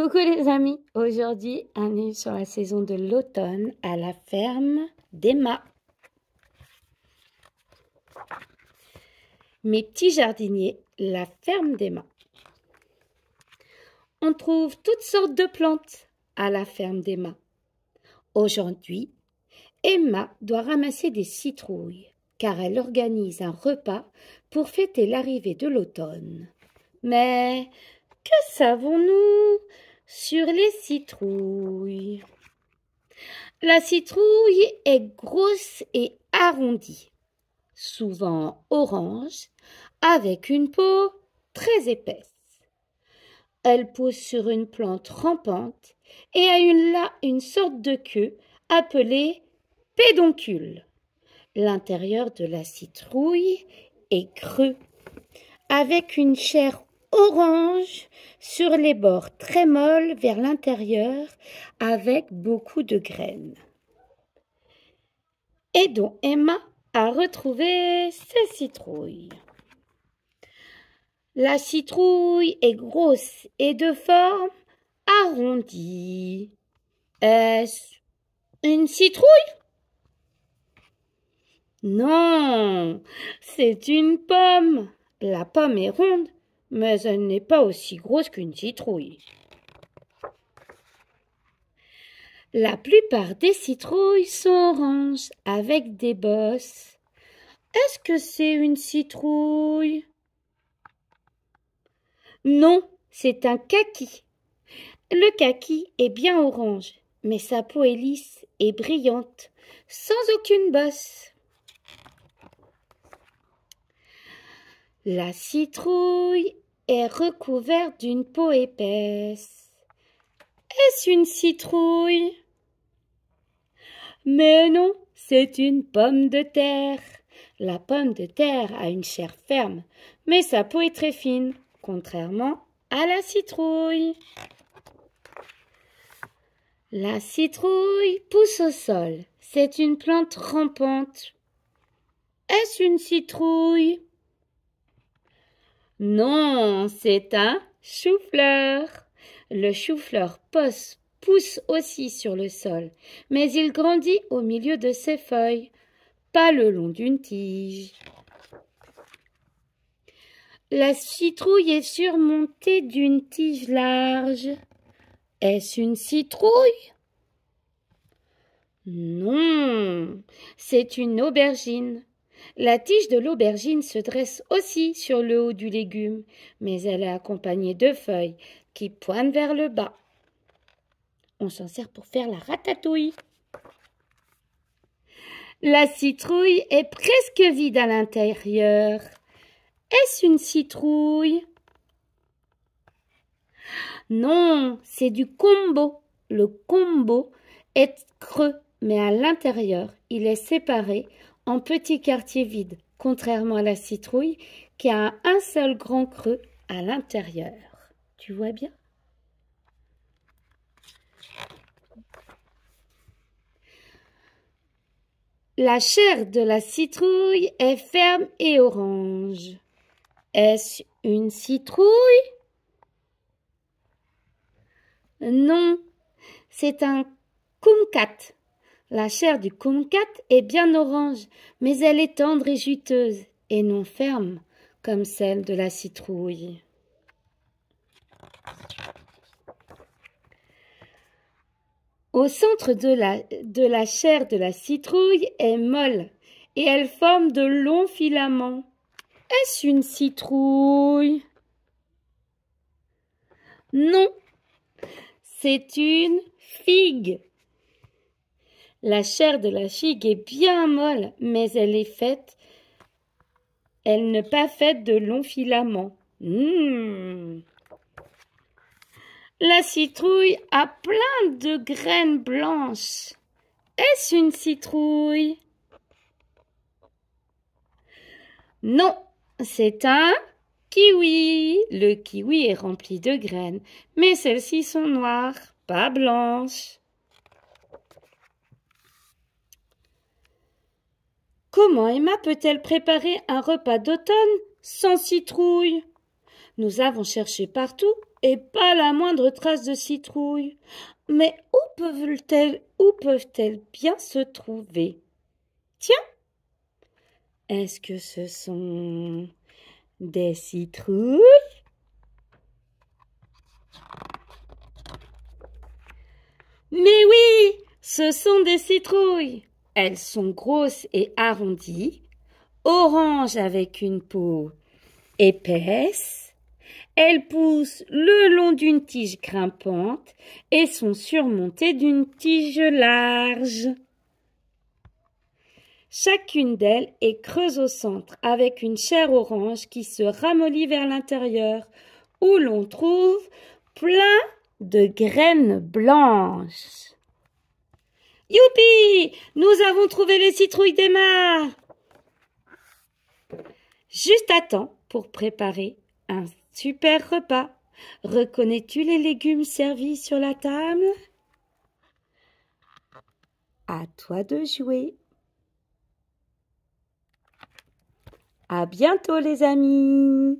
Coucou les amis, aujourd'hui on est sur la saison de l'automne à la ferme d'Emma. Mes petits jardiniers, la ferme d'Emma. On trouve toutes sortes de plantes à la ferme d'Emma. Aujourd'hui, Emma doit ramasser des citrouilles car elle organise un repas pour fêter l'arrivée de l'automne. Mais que savons-nous sur les citrouilles. La citrouille est grosse et arrondie, souvent orange, avec une peau très épaisse. Elle pousse sur une plante rampante et a une, une sorte de queue appelée pédoncule. L'intérieur de la citrouille est creux, avec une chair orange sur les bords, très molles vers l'intérieur, avec beaucoup de graines. Et dont Emma a retrouvé ses citrouilles. La citrouille est grosse et de forme arrondie. Est-ce une citrouille Non, c'est une pomme. La pomme est ronde mais elle n'est pas aussi grosse qu'une citrouille. La plupart des citrouilles sont oranges avec des bosses. Est-ce que c'est une citrouille Non, c'est un kaki. Le kaki est bien orange, mais sa peau est lisse et brillante, sans aucune bosse. La citrouille est recouverte d'une peau épaisse. Est-ce une citrouille Mais non, c'est une pomme de terre. La pomme de terre a une chair ferme, mais sa peau est très fine, contrairement à la citrouille. La citrouille pousse au sol. C'est une plante rampante. Est-ce une citrouille non, c'est un chou-fleur. Le chou-fleur pousse, aussi sur le sol, mais il grandit au milieu de ses feuilles, pas le long d'une tige. La citrouille est surmontée d'une tige large. Est-ce une citrouille Non, c'est une aubergine. La tige de l'aubergine se dresse aussi sur le haut du légume, mais elle est accompagnée de feuilles qui pointent vers le bas. On s'en sert pour faire la ratatouille. La citrouille est presque vide à l'intérieur. Est-ce une citrouille Non, c'est du combo. Le combo est creux, mais à l'intérieur, il est séparé en quartier vide, vide, contrairement à la citrouille qui a un seul grand creux à l'intérieur. Tu vois bien La chair de la citrouille est ferme et orange. Est-ce une citrouille Non, c'est un kumkat. La chair du kumquat est bien orange, mais elle est tendre et juteuse, et non ferme, comme celle de la citrouille. Au centre de la, de la chair de la citrouille est molle, et elle forme de longs filaments. Est-ce une citrouille Non, c'est une figue. La chair de la figue est bien molle, mais elle est faite, elle n'est pas faite de longs filaments. Hmm. La citrouille a plein de graines blanches. Est-ce une citrouille Non, c'est un kiwi. Le kiwi est rempli de graines, mais celles-ci sont noires, pas blanches. Comment Emma peut-elle préparer un repas d'automne sans citrouilles Nous avons cherché partout et pas la moindre trace de citrouille. Mais où peuvent-elles où peuvent-elles bien se trouver Tiens Est-ce que ce sont des citrouilles Mais oui, ce sont des citrouilles. Elles sont grosses et arrondies, oranges avec une peau épaisse. Elles poussent le long d'une tige grimpante et sont surmontées d'une tige large. Chacune d'elles est creuse au centre avec une chair orange qui se ramollit vers l'intérieur où l'on trouve plein de graines blanches. Youpi Nous avons trouvé les citrouilles des d'Emma Juste à temps pour préparer un super repas. Reconnais-tu les légumes servis sur la table À toi de jouer. À bientôt les amis